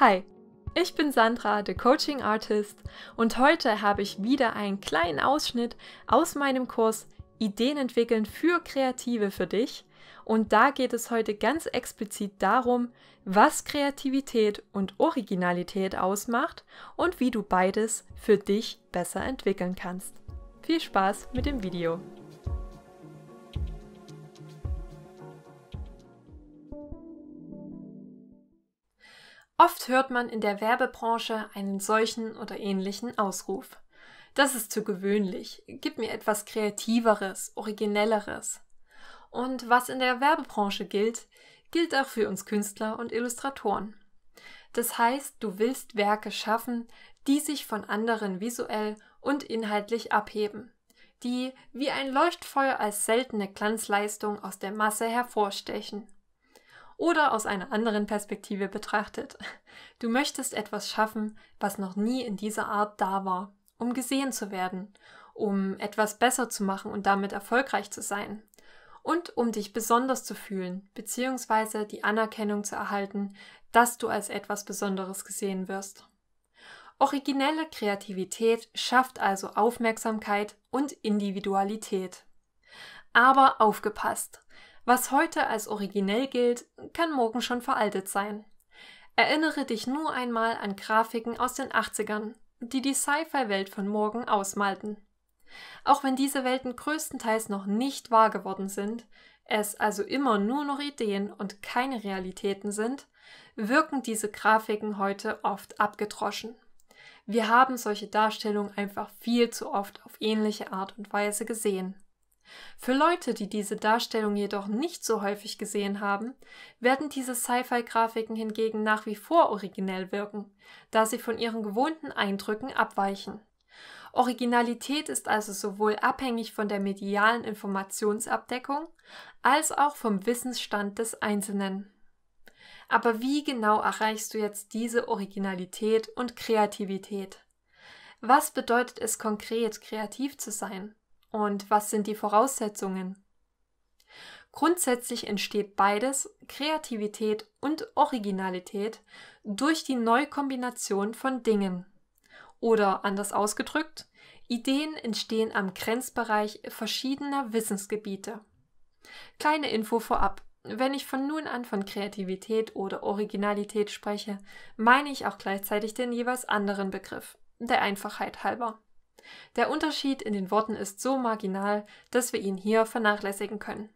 Hi, ich bin Sandra, the Coaching Artist, und heute habe ich wieder einen kleinen Ausschnitt aus meinem Kurs Ideen entwickeln für Kreative für dich. Und da geht es heute ganz explizit darum, was Kreativität und Originalität ausmacht und wie du beides für dich besser entwickeln kannst. Viel Spaß mit dem Video! Oft hört man in der Werbebranche einen solchen oder ähnlichen Ausruf. Das ist zu gewöhnlich. Gib mir etwas Kreativeres, Originelleres. Und was in der Werbebranche gilt, gilt auch für uns Künstler und Illustratoren. Das heißt, du willst Werke schaffen, die sich von anderen visuell und inhaltlich abheben, die wie ein Leuchtfeuer als seltene Glanzleistung aus der Masse hervorstechen oder aus einer anderen Perspektive betrachtet. Du möchtest etwas schaffen, was noch nie in dieser Art da war, um gesehen zu werden, um etwas besser zu machen und damit erfolgreich zu sein und um dich besonders zu fühlen bzw. die Anerkennung zu erhalten, dass du als etwas Besonderes gesehen wirst. Originelle Kreativität schafft also Aufmerksamkeit und Individualität. Aber aufgepasst! Was heute als originell gilt, kann morgen schon veraltet sein. Erinnere dich nur einmal an Grafiken aus den 80ern, die die Sci-Fi-Welt von morgen ausmalten. Auch wenn diese Welten größtenteils noch nicht wahr geworden sind, es also immer nur noch Ideen und keine Realitäten sind, wirken diese Grafiken heute oft abgedroschen. Wir haben solche Darstellungen einfach viel zu oft auf ähnliche Art und Weise gesehen. Für Leute, die diese Darstellung jedoch nicht so häufig gesehen haben, werden diese Sci-Fi-Grafiken hingegen nach wie vor originell wirken, da sie von ihren gewohnten Eindrücken abweichen. Originalität ist also sowohl abhängig von der medialen Informationsabdeckung als auch vom Wissensstand des Einzelnen. Aber wie genau erreichst du jetzt diese Originalität und Kreativität? Was bedeutet es konkret, kreativ zu sein? Und was sind die Voraussetzungen? Grundsätzlich entsteht beides, Kreativität und Originalität, durch die Neukombination von Dingen. Oder anders ausgedrückt, Ideen entstehen am Grenzbereich verschiedener Wissensgebiete. Kleine Info vorab. Wenn ich von nun an von Kreativität oder Originalität spreche, meine ich auch gleichzeitig den jeweils anderen Begriff, der Einfachheit halber. Der Unterschied in den Worten ist so marginal, dass wir ihn hier vernachlässigen können.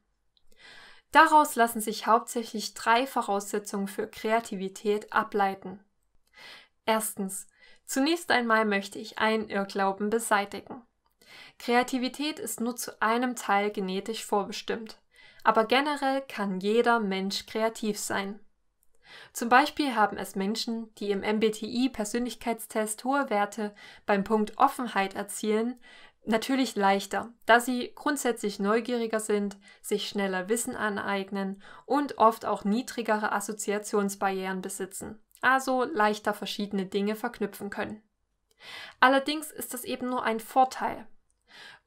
Daraus lassen sich hauptsächlich drei Voraussetzungen für Kreativität ableiten. Erstens. Zunächst einmal möchte ich einen Irrglauben beseitigen. Kreativität ist nur zu einem Teil genetisch vorbestimmt. Aber generell kann jeder Mensch kreativ sein. Zum Beispiel haben es Menschen, die im MBTI-Persönlichkeitstest hohe Werte beim Punkt Offenheit erzielen, natürlich leichter, da sie grundsätzlich neugieriger sind, sich schneller Wissen aneignen und oft auch niedrigere Assoziationsbarrieren besitzen, also leichter verschiedene Dinge verknüpfen können. Allerdings ist das eben nur ein Vorteil.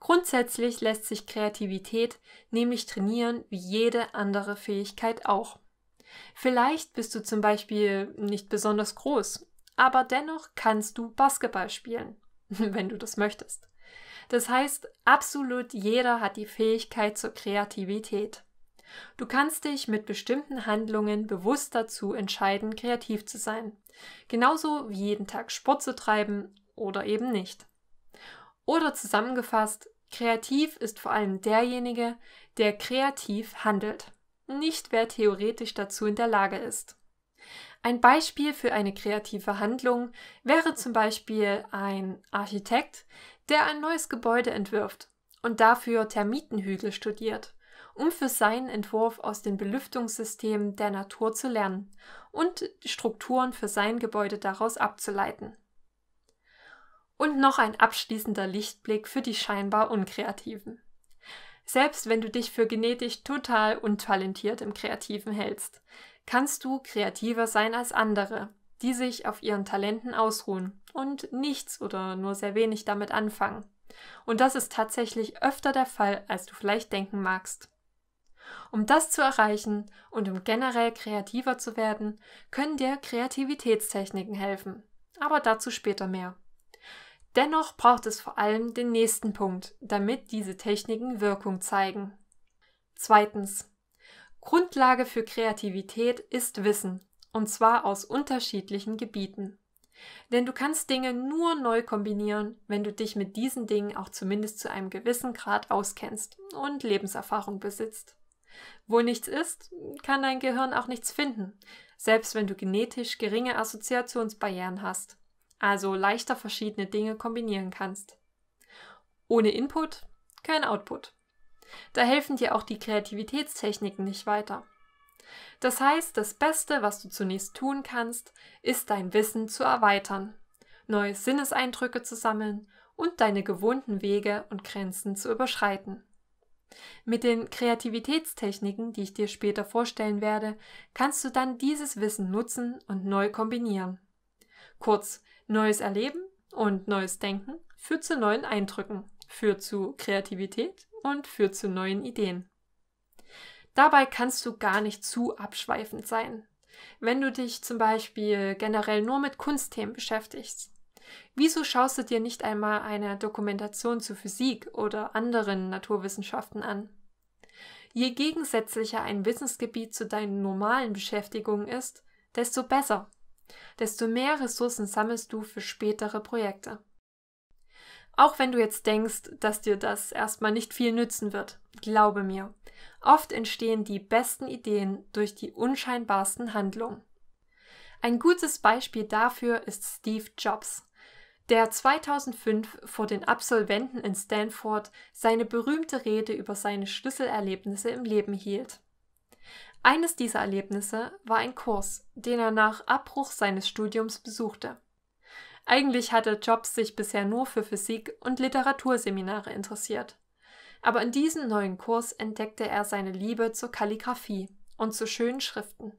Grundsätzlich lässt sich Kreativität nämlich trainieren wie jede andere Fähigkeit auch. Vielleicht bist du zum Beispiel nicht besonders groß, aber dennoch kannst du Basketball spielen, wenn du das möchtest. Das heißt, absolut jeder hat die Fähigkeit zur Kreativität. Du kannst dich mit bestimmten Handlungen bewusst dazu entscheiden, kreativ zu sein. Genauso wie jeden Tag Sport zu treiben oder eben nicht. Oder zusammengefasst, kreativ ist vor allem derjenige, der kreativ handelt nicht wer theoretisch dazu in der Lage ist. Ein Beispiel für eine kreative Handlung wäre zum Beispiel ein Architekt, der ein neues Gebäude entwirft und dafür Termitenhügel studiert, um für seinen Entwurf aus den Belüftungssystemen der Natur zu lernen und Strukturen für sein Gebäude daraus abzuleiten. Und noch ein abschließender Lichtblick für die scheinbar Unkreativen. Selbst wenn du dich für genetisch total untalentiert im Kreativen hältst, kannst du kreativer sein als andere, die sich auf ihren Talenten ausruhen und nichts oder nur sehr wenig damit anfangen. Und das ist tatsächlich öfter der Fall, als du vielleicht denken magst. Um das zu erreichen und um generell kreativer zu werden, können dir Kreativitätstechniken helfen. Aber dazu später mehr. Dennoch braucht es vor allem den nächsten Punkt, damit diese Techniken Wirkung zeigen. Zweitens. Grundlage für Kreativität ist Wissen, und zwar aus unterschiedlichen Gebieten. Denn du kannst Dinge nur neu kombinieren, wenn du dich mit diesen Dingen auch zumindest zu einem gewissen Grad auskennst und Lebenserfahrung besitzt. Wo nichts ist, kann dein Gehirn auch nichts finden, selbst wenn du genetisch geringe Assoziationsbarrieren hast also leichter verschiedene Dinge kombinieren kannst. Ohne Input kein Output. Da helfen dir auch die Kreativitätstechniken nicht weiter. Das heißt, das Beste, was du zunächst tun kannst, ist dein Wissen zu erweitern, neue Sinneseindrücke zu sammeln und deine gewohnten Wege und Grenzen zu überschreiten. Mit den Kreativitätstechniken, die ich dir später vorstellen werde, kannst du dann dieses Wissen nutzen und neu kombinieren. Kurz, Neues Erleben und neues Denken führt zu neuen Eindrücken, führt zu Kreativität und führt zu neuen Ideen. Dabei kannst du gar nicht zu abschweifend sein. Wenn du dich zum Beispiel generell nur mit Kunstthemen beschäftigst, wieso schaust du dir nicht einmal eine Dokumentation zu Physik oder anderen Naturwissenschaften an? Je gegensätzlicher ein Wissensgebiet zu deinen normalen Beschäftigungen ist, desto besser desto mehr Ressourcen sammelst du für spätere Projekte. Auch wenn du jetzt denkst, dass dir das erstmal nicht viel nützen wird, glaube mir, oft entstehen die besten Ideen durch die unscheinbarsten Handlungen. Ein gutes Beispiel dafür ist Steve Jobs, der 2005 vor den Absolventen in Stanford seine berühmte Rede über seine Schlüsselerlebnisse im Leben hielt. Eines dieser Erlebnisse war ein Kurs, den er nach Abbruch seines Studiums besuchte. Eigentlich hatte Jobs sich bisher nur für Physik- und Literaturseminare interessiert. Aber in diesem neuen Kurs entdeckte er seine Liebe zur Kalligraphie und zu schönen Schriften.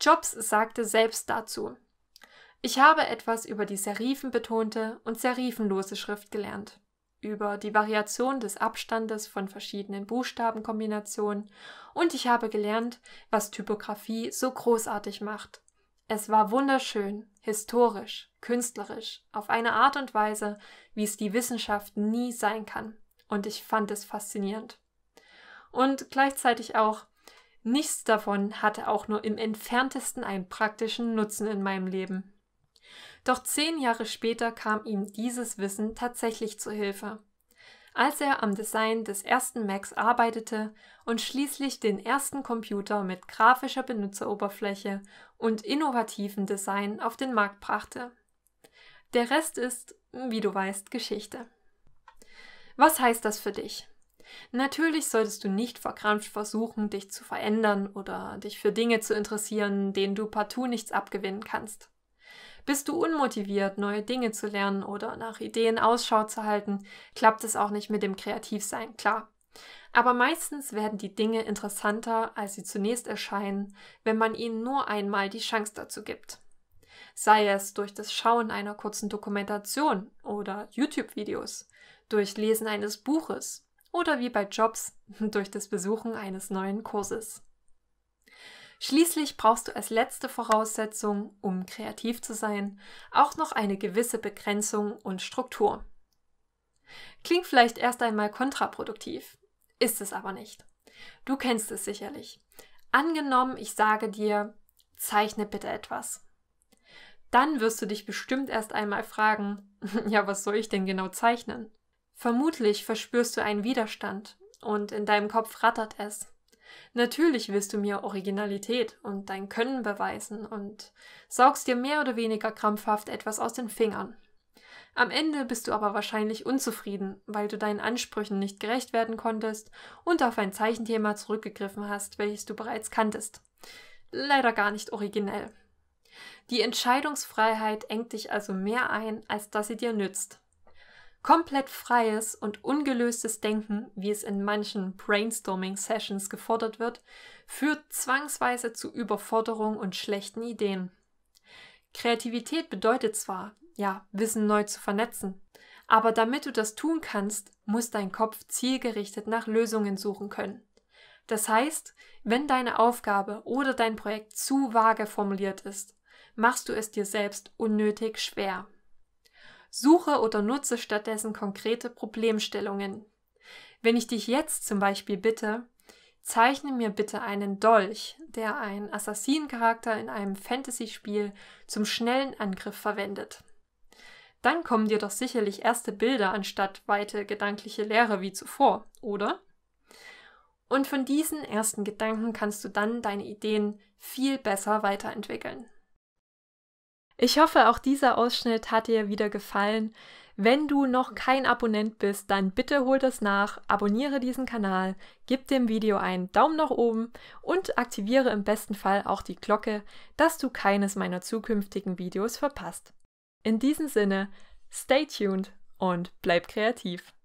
Jobs sagte selbst dazu, ich habe etwas über die serifenbetonte und serifenlose Schrift gelernt über die Variation des Abstandes von verschiedenen Buchstabenkombinationen und ich habe gelernt, was Typografie so großartig macht. Es war wunderschön, historisch, künstlerisch, auf eine Art und Weise, wie es die Wissenschaft nie sein kann. Und ich fand es faszinierend. Und gleichzeitig auch, nichts davon hatte auch nur im entferntesten einen praktischen Nutzen in meinem Leben. Doch zehn Jahre später kam ihm dieses Wissen tatsächlich zu Hilfe. Als er am Design des ersten Macs arbeitete und schließlich den ersten Computer mit grafischer Benutzeroberfläche und innovativem Design auf den Markt brachte. Der Rest ist, wie du weißt, Geschichte. Was heißt das für dich? Natürlich solltest du nicht verkrampft versuchen, dich zu verändern oder dich für Dinge zu interessieren, denen du partout nichts abgewinnen kannst. Bist du unmotiviert, neue Dinge zu lernen oder nach Ideen Ausschau zu halten, klappt es auch nicht mit dem Kreativsein, klar. Aber meistens werden die Dinge interessanter, als sie zunächst erscheinen, wenn man ihnen nur einmal die Chance dazu gibt. Sei es durch das Schauen einer kurzen Dokumentation oder YouTube-Videos, durch Lesen eines Buches oder wie bei Jobs durch das Besuchen eines neuen Kurses. Schließlich brauchst du als letzte Voraussetzung, um kreativ zu sein, auch noch eine gewisse Begrenzung und Struktur. Klingt vielleicht erst einmal kontraproduktiv, ist es aber nicht. Du kennst es sicherlich. Angenommen, ich sage dir, zeichne bitte etwas. Dann wirst du dich bestimmt erst einmal fragen, ja, was soll ich denn genau zeichnen? Vermutlich verspürst du einen Widerstand und in deinem Kopf rattert es. Natürlich willst du mir Originalität und dein Können beweisen und saugst dir mehr oder weniger krampfhaft etwas aus den Fingern. Am Ende bist du aber wahrscheinlich unzufrieden, weil du deinen Ansprüchen nicht gerecht werden konntest und auf ein Zeichenthema zurückgegriffen hast, welches du bereits kanntest. Leider gar nicht originell. Die Entscheidungsfreiheit engt dich also mehr ein, als dass sie dir nützt komplett freies und ungelöstes Denken, wie es in manchen Brainstorming-Sessions gefordert wird, führt zwangsweise zu Überforderung und schlechten Ideen. Kreativität bedeutet zwar, ja, Wissen neu zu vernetzen, aber damit du das tun kannst, muss dein Kopf zielgerichtet nach Lösungen suchen können. Das heißt, wenn deine Aufgabe oder dein Projekt zu vage formuliert ist, machst du es dir selbst unnötig schwer. Suche oder nutze stattdessen konkrete Problemstellungen. Wenn ich dich jetzt zum Beispiel bitte, zeichne mir bitte einen Dolch, der ein Assassinencharakter in einem Fantasy-Spiel zum schnellen Angriff verwendet. Dann kommen dir doch sicherlich erste Bilder anstatt weite gedankliche Lehre wie zuvor, oder? Und von diesen ersten Gedanken kannst du dann deine Ideen viel besser weiterentwickeln. Ich hoffe, auch dieser Ausschnitt hat dir wieder gefallen. Wenn du noch kein Abonnent bist, dann bitte hol das nach, abonniere diesen Kanal, gib dem Video einen Daumen nach oben und aktiviere im besten Fall auch die Glocke, dass du keines meiner zukünftigen Videos verpasst. In diesem Sinne, stay tuned und bleib kreativ.